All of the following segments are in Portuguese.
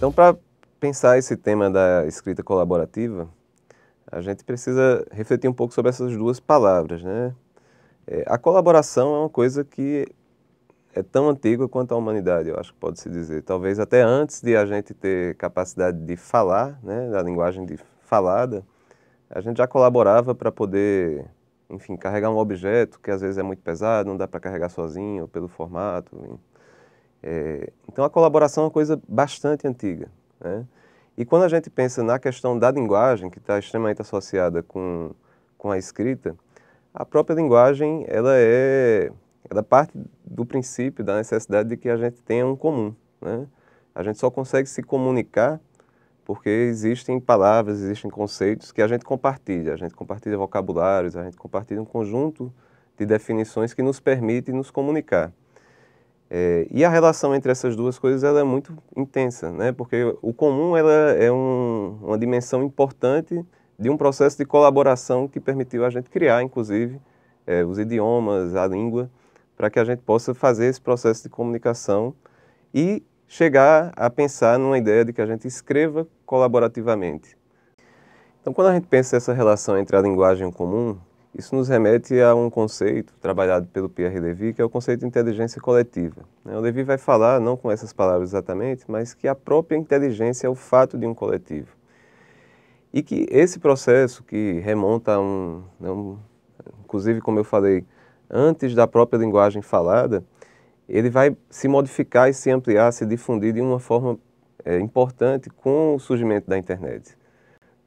Então, para pensar esse tema da escrita colaborativa, a gente precisa refletir um pouco sobre essas duas palavras, né? É, a colaboração é uma coisa que é tão antiga quanto a humanidade, eu acho que pode se dizer. Talvez até antes de a gente ter capacidade de falar, né, da linguagem de falada, a gente já colaborava para poder, enfim, carregar um objeto que às vezes é muito pesado, não dá para carregar sozinho, pelo formato, é, então a colaboração é uma coisa bastante antiga. Né? E quando a gente pensa na questão da linguagem, que está extremamente associada com, com a escrita, a própria linguagem ela é ela parte do princípio da necessidade de que a gente tenha um comum. Né? A gente só consegue se comunicar porque existem palavras, existem conceitos que a gente compartilha. A gente compartilha vocabulários, a gente compartilha um conjunto de definições que nos permite nos comunicar. É, e a relação entre essas duas coisas ela é muito intensa, né? porque o comum ela é um, uma dimensão importante de um processo de colaboração que permitiu a gente criar, inclusive, é, os idiomas, a língua, para que a gente possa fazer esse processo de comunicação e chegar a pensar numa ideia de que a gente escreva colaborativamente. Então, quando a gente pensa essa relação entre a linguagem comum isso nos remete a um conceito trabalhado pelo Pierre Levy, que é o conceito de inteligência coletiva. Né? O Levy vai falar, não com essas palavras exatamente, mas que a própria inteligência é o fato de um coletivo. E que esse processo, que remonta a né, um, inclusive, como eu falei, antes da própria linguagem falada, ele vai se modificar e se ampliar, se difundir de uma forma é, importante com o surgimento da internet.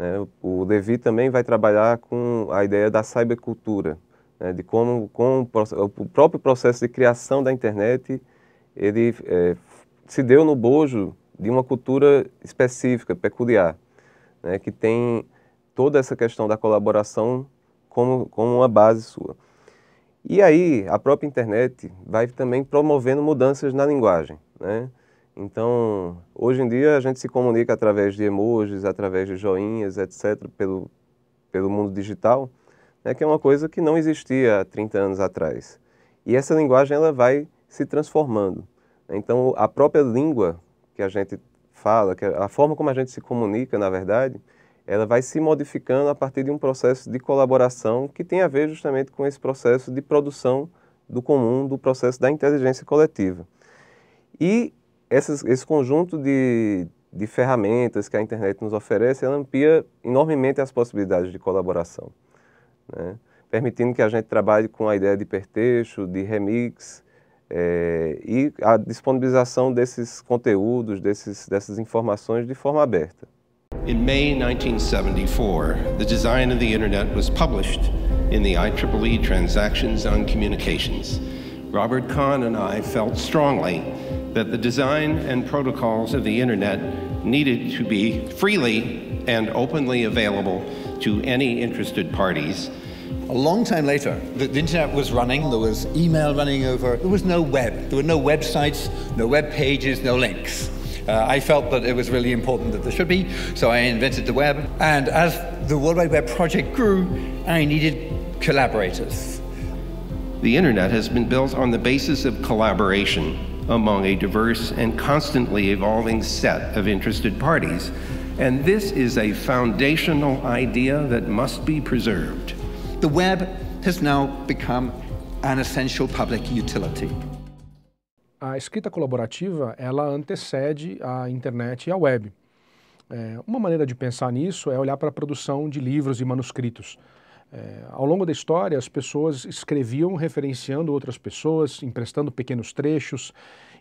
Né? O Devi também vai trabalhar com a ideia da cybercultura, né? de como, o próprio processo de criação da internet ele é, se deu no bojo de uma cultura específica, peculiar, né? que tem toda essa questão da colaboração como, como uma base sua. E aí, a própria internet vai também promovendo mudanças na linguagem. Né? Então, hoje em dia a gente se comunica através de emojis, através de joinhas, etc., pelo, pelo mundo digital, né, que é uma coisa que não existia há 30 anos atrás. E essa linguagem ela vai se transformando. Então, a própria língua que a gente fala, que é, a forma como a gente se comunica, na verdade, ela vai se modificando a partir de um processo de colaboração que tem a ver justamente com esse processo de produção do comum, do processo da inteligência coletiva. E essas, esse conjunto de, de ferramentas que a internet nos oferece, ela amplia enormemente as possibilidades de colaboração, né? permitindo que a gente trabalhe com a ideia de hipertexto, de remix é, e a disponibilização desses conteúdos, desses, dessas informações de forma aberta. In May 1974, the design of the internet was published in the IEEE Transactions on Communications. Robert Kahn and I felt strongly that the design and protocols of the internet needed to be freely and openly available to any interested parties. A long time later, the, the, internet was running, there was email running over, there was no web. There were no websites, no web pages, no links. Uh, I felt that it was really important that there should be, so I invented the web. And as the World Wide Web project grew, I needed collaborators. The internet has been built on the basis of collaboration among a diverse and constantly evolving set of interested parties. And this is a foundational idea that must be preserved. The web has now become an essential public utility. A escrita colaborativa, ela antecede a internet e a web. É, uma maneira de pensar nisso é olhar para a produção de livros e manuscritos. É, ao longo da história, as pessoas escreviam referenciando outras pessoas, emprestando pequenos trechos,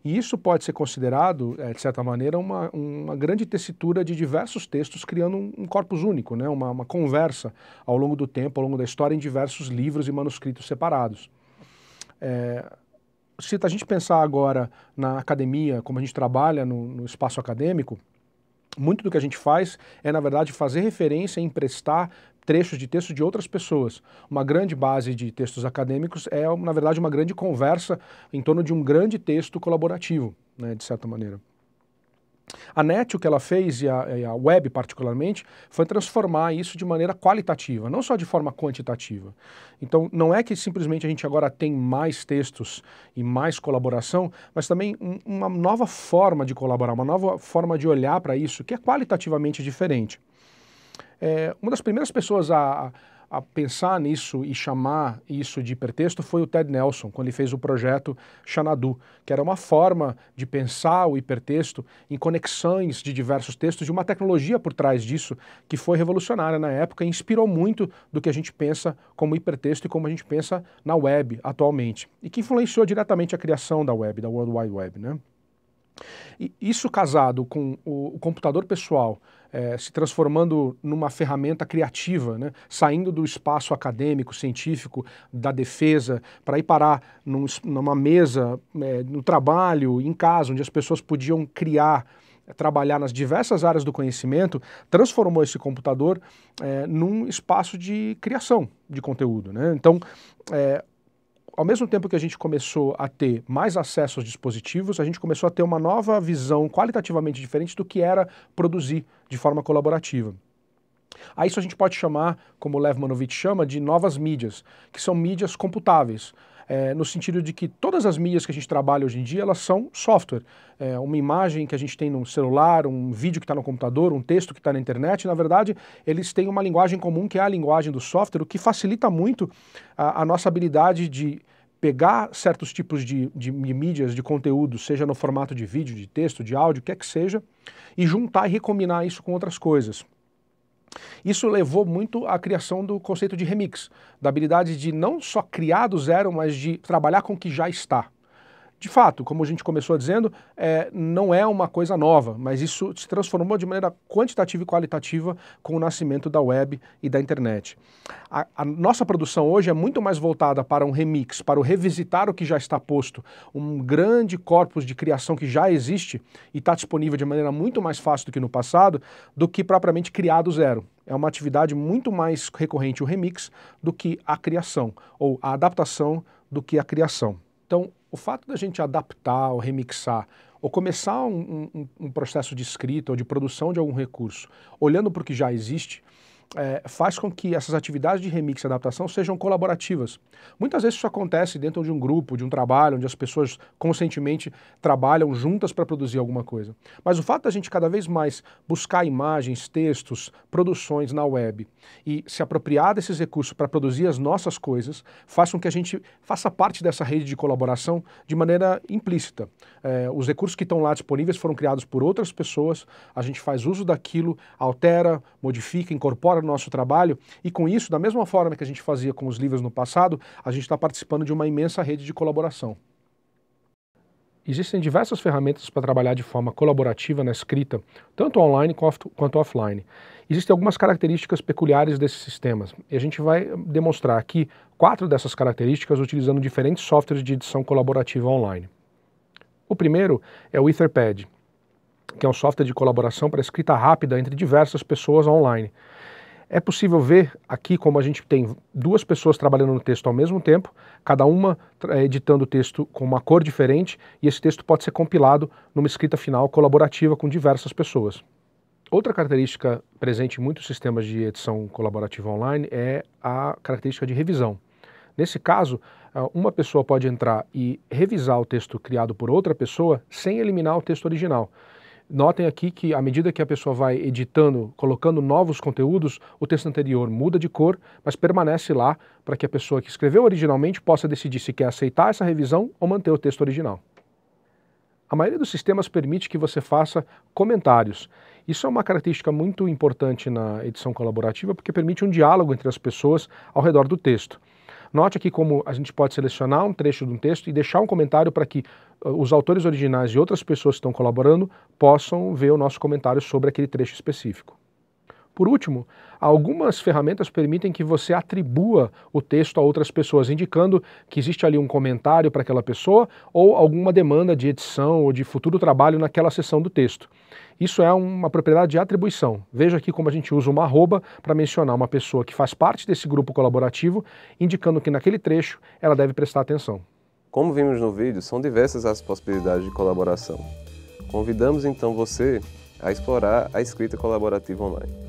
e isso pode ser considerado, é, de certa maneira, uma, uma grande tessitura de diversos textos, criando um, um corpus único, né? uma, uma conversa ao longo do tempo, ao longo da história, em diversos livros e manuscritos separados. É, se a gente pensar agora na academia, como a gente trabalha no, no espaço acadêmico, muito do que a gente faz é, na verdade, fazer referência, emprestar trechos de texto de outras pessoas. Uma grande base de textos acadêmicos é, na verdade, uma grande conversa em torno de um grande texto colaborativo, né, de certa maneira. A NET, o que ela fez, e a, e a, web particularmente, foi transformar isso de maneira qualitativa, não só de forma quantitativa. Então, não é que simplesmente a gente agora tem mais textos e mais colaboração, mas também um, uma nova forma de colaborar, uma nova forma de olhar para isso, que é qualitativamente diferente. É, uma das primeiras pessoas a, a pensar nisso e chamar isso de hipertexto foi o Ted Nelson, quando ele fez o projeto Xanadu, que era uma forma de pensar o hipertexto em conexões de diversos textos e uma tecnologia por trás disso que foi revolucionária na época e inspirou muito do que a gente pensa como hipertexto e como a gente pensa na web atualmente e que influenciou diretamente a criação da web, da World Wide Web, né? E isso casado com o, o computador pessoal é, se transformando numa ferramenta criativa, né? saindo do espaço acadêmico, científico, da defesa, para ir parar num, numa mesa, é, no trabalho, em casa, onde as pessoas podiam criar eh, trabalhar nas diversas áreas do conhecimento, transformou esse computador é, num espaço de criação de conteúdo. Né? Então, é, ao mesmo tempo que a gente começou a ter mais acesso aos dispositivos, a gente começou a ter uma nova visão qualitativamente diferente do que era produzir de forma colaborativa. A isso a gente pode chamar, como o Lev Manovich chama, de novas mídias, que são mídias computáveis é, no sentido de que todas as mídias que a gente trabalha hoje em dia, elas são software. É, uma imagem que a gente tem no celular, um vídeo que está no computador, um texto que está na internet, na verdade, eles têm uma linguagem comum que é a linguagem do software, o que facilita muito a, a nossa habilidade de pegar certos tipos de, de, mídias, de conteúdo, seja no formato de vídeo, de texto, de áudio, o que é que seja, e juntar e recombinar isso com outras coisas. Isso levou muito à criação do conceito de remix, da habilidade de não só criar do zero, mas de trabalhar com o que já está. De fato, como a gente começou dizendo, é, não é uma coisa nova, mas isso se transformou de maneira quantitativa e qualitativa com o nascimento da web e da internet. A, a nossa produção hoje é muito mais voltada para um remix, para o revisitar o que já está posto, um grande corpus de criação que já existe e está disponível de maneira muito mais fácil do que no passado, do que propriamente criar do zero. É uma atividade muito mais recorrente o remix do que a criação, ou a adaptação do que a criação. Então, o fato da gente adaptar ou remixar ou começar um, um, um processo de escrita ou de produção de algum recurso olhando para o que já existe, é, faz com que essas atividades de remix e adaptação sejam colaborativas. Muitas vezes isso acontece dentro de um grupo, de um trabalho, onde as pessoas conscientemente trabalham juntas para produzir alguma coisa. Mas o fato da gente cada vez mais buscar imagens, textos, produções na web e se apropriar desses recursos para produzir as nossas coisas faz com que a gente faça parte dessa rede de colaboração de maneira implícita. É, os recursos que estão lá disponíveis foram criados por outras pessoas, a gente faz uso daquilo, altera, modifica, incorpora para o nosso trabalho e com isso, da mesma forma que a gente fazia com os livros no passado, a gente está participando de uma imensa rede de colaboração. Existem diversas ferramentas para trabalhar de forma colaborativa na escrita, tanto online quanto offline. Existem algumas características peculiares desses sistemas e a gente vai demonstrar aqui quatro dessas características utilizando diferentes softwares de edição colaborativa online. O primeiro é o Etherpad, que é um software de colaboração para escrita rápida entre diversas pessoas online. É possível ver aqui como a gente tem duas pessoas trabalhando no texto ao mesmo tempo, cada uma eh, editando o texto com uma cor diferente, e esse texto pode ser compilado numa escrita final colaborativa com diversas pessoas. Outra característica presente em muitos sistemas de edição colaborativa online é a característica de revisão. Nesse caso, eh, uma pessoa pode entrar e revisar o texto criado por outra pessoa sem eliminar o texto original. Notem aqui que à medida que a pessoa vai editando, colocando novos conteúdos, o texto anterior muda de cor, mas permanece lá para que a pessoa que escreveu originalmente possa decidir se quer aceitar essa revisão ou manter o texto original. A maioria dos sistemas permite que você faça comentários. Isso é uma característica muito importante na edição colaborativa porque permite um diálogo entre as pessoas ao redor do texto. Note aqui como a gente pode selecionar um trecho de um texto e deixar um comentário para que eh, os autores originais e outras pessoas que estão colaborando possam ver o nosso comentário sobre aquele trecho específico. Por último, algumas ferramentas permitem que você atribua o texto a outras pessoas, indicando que existe ali um comentário para aquela pessoa ou alguma demanda de edição ou de futuro trabalho naquela seção do texto. Isso é uma propriedade de atribuição. Veja aqui como a gente usa uma arroba para mencionar uma pessoa que faz parte desse grupo colaborativo, indicando que naquele trecho ela deve prestar atenção. Como vimos no vídeo, são diversas as possibilidades de colaboração. Convidamos então você a explorar a escrita colaborativa online.